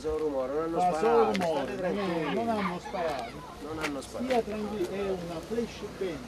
solo rumore, non hanno fa sparato. Solo rumore, no, non hanno sparato. Non hanno sparato. Stia tranquilli, è una flash band,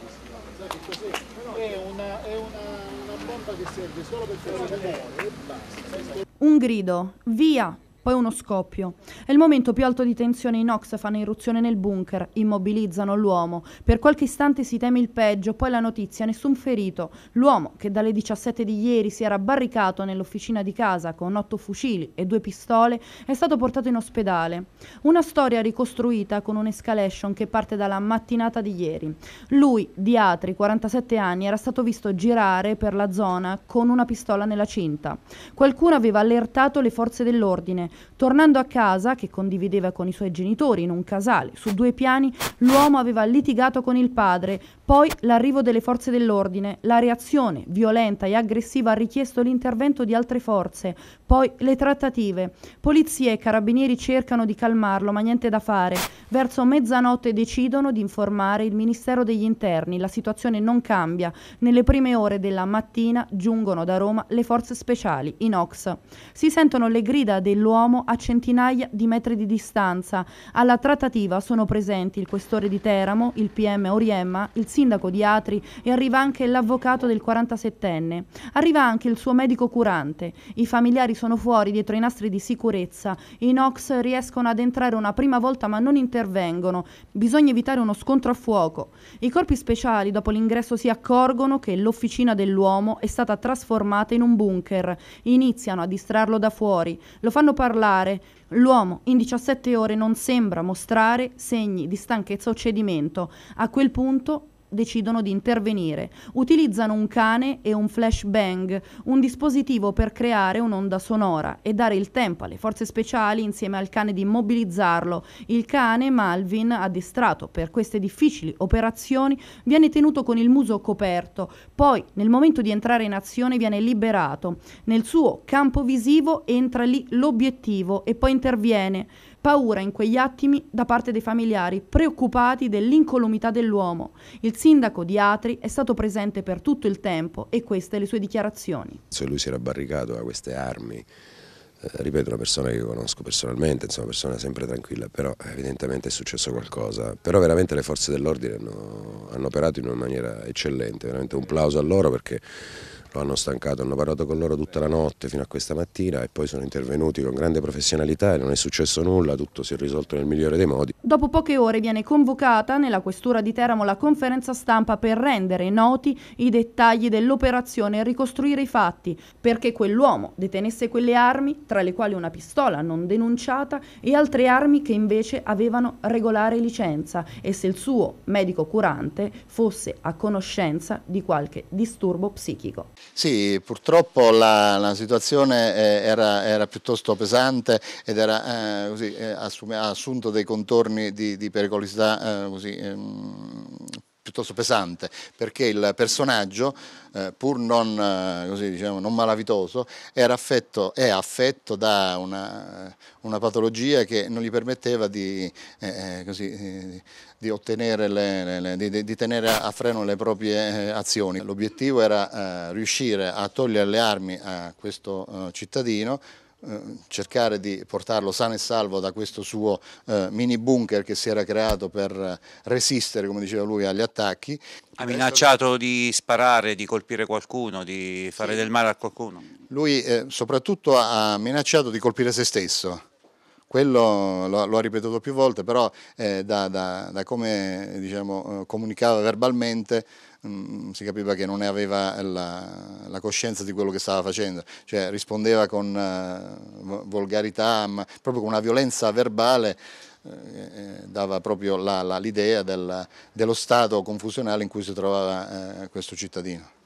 sai che cos'è? È, una, è una, una bomba che serve solo per fare rumore e basta. Un grido, via! Poi uno scoppio. È il momento più alto di tensione i Nox fanno irruzione nel bunker, immobilizzano l'uomo. Per qualche istante si teme il peggio, poi la notizia, nessun ferito. L'uomo, che dalle 17 di ieri si era barricato nell'officina di casa con otto fucili e due pistole, è stato portato in ospedale. Una storia ricostruita con un'escalation che parte dalla mattinata di ieri. Lui, di Atri, 47 anni, era stato visto girare per la zona con una pistola nella cinta. Qualcuno aveva allertato le forze dell'ordine Tornando a casa, che condivideva con i suoi genitori in un casale su due piani, l'uomo aveva litigato con il padre, poi l'arrivo delle forze dell'ordine, la reazione violenta e aggressiva ha richiesto l'intervento di altre forze, poi le trattative. Polizia e carabinieri cercano di calmarlo, ma niente da fare. Verso mezzanotte decidono di informare il Ministero degli Interni. La situazione non cambia. Nelle prime ore della mattina giungono da Roma le forze speciali, in Ox. Si sentono le grida dell'uomo uomo a centinaia di metri di distanza. Alla trattativa sono presenti il questore di Teramo, il PM Oriemma, il sindaco di Atri e arriva anche l'avvocato del 47enne. Arriva anche il suo medico curante. I familiari sono fuori dietro i nastri di sicurezza. I NOx riescono ad entrare una prima volta ma non intervengono. Bisogna evitare uno scontro a fuoco. I corpi speciali dopo l'ingresso si accorgono che l'officina dell'uomo è stata trasformata in un bunker. Iniziano a distrarlo da fuori. Lo fanno parlare parlare. L'uomo in 17 ore non sembra mostrare segni di stanchezza o cedimento. A quel punto decidono di intervenire. Utilizzano un cane e un flashbang, un dispositivo per creare un'onda sonora e dare il tempo alle forze speciali insieme al cane di mobilizzarlo. Il cane, Malvin, addestrato per queste difficili operazioni, viene tenuto con il muso coperto, poi nel momento di entrare in azione viene liberato. Nel suo campo visivo entra lì l'obiettivo e poi interviene. Paura in quegli attimi da parte dei familiari, preoccupati dell'incolumità dell'uomo. Il sindaco di Atri è stato presente per tutto il tempo e queste le sue dichiarazioni. Se lui si era barricato da queste armi, eh, ripeto una persona che conosco personalmente, insomma una persona sempre tranquilla, però evidentemente è successo qualcosa. Però veramente le forze dell'ordine hanno, hanno operato in una maniera eccellente, veramente un plauso a loro perché lo hanno stancato, hanno parlato con loro tutta la notte fino a questa mattina e poi sono intervenuti con grande professionalità e non è successo nulla, tutto si è risolto nel migliore dei modi. Dopo poche ore viene convocata nella questura di Teramo la conferenza stampa per rendere noti i dettagli dell'operazione e ricostruire i fatti, perché quell'uomo detenesse quelle armi, tra le quali una pistola non denunciata e altre armi che invece avevano regolare licenza e se il suo medico curante fosse a conoscenza di qualche disturbo psichico. Sì, purtroppo la, la situazione eh, era, era, piuttosto pesante ed era, eh, così, eh, assume, ha assunto dei contorni di, di pericolosità eh, così, ehm piuttosto pesante, perché il personaggio, eh, pur non, eh, così, diciamo, non malavitoso, affetto, è affetto da una, una, patologia che non gli permetteva di, eh, eh così, eh, di, ottenere le, le, di, di, tenere a freno le proprie azioni. L'obiettivo era riuscire a togliere le armi a questo cittadino eh, cercare di portarlo sano e salvo da questo suo eh, mini bunker che si era creato per eh, resistere, come diceva lui, agli attacchi. Ha minacciato di sparare, di colpire qualcuno, di fare sì. del male a qualcuno. Lui eh, soprattutto ha minacciato di colpire se stesso quello lo, lo, ha ripetuto più volte, però eh, da, da, da, come diciamo, eh, comunicava verbalmente mh, mm, si capiva che non ne aveva la, la, coscienza di quello che stava facendo, cioè rispondeva con uh, volgarità, ma proprio con una violenza verbale eh, eh dava proprio l'idea del, dello stato confusionale in cui si trovava eh, questo cittadino.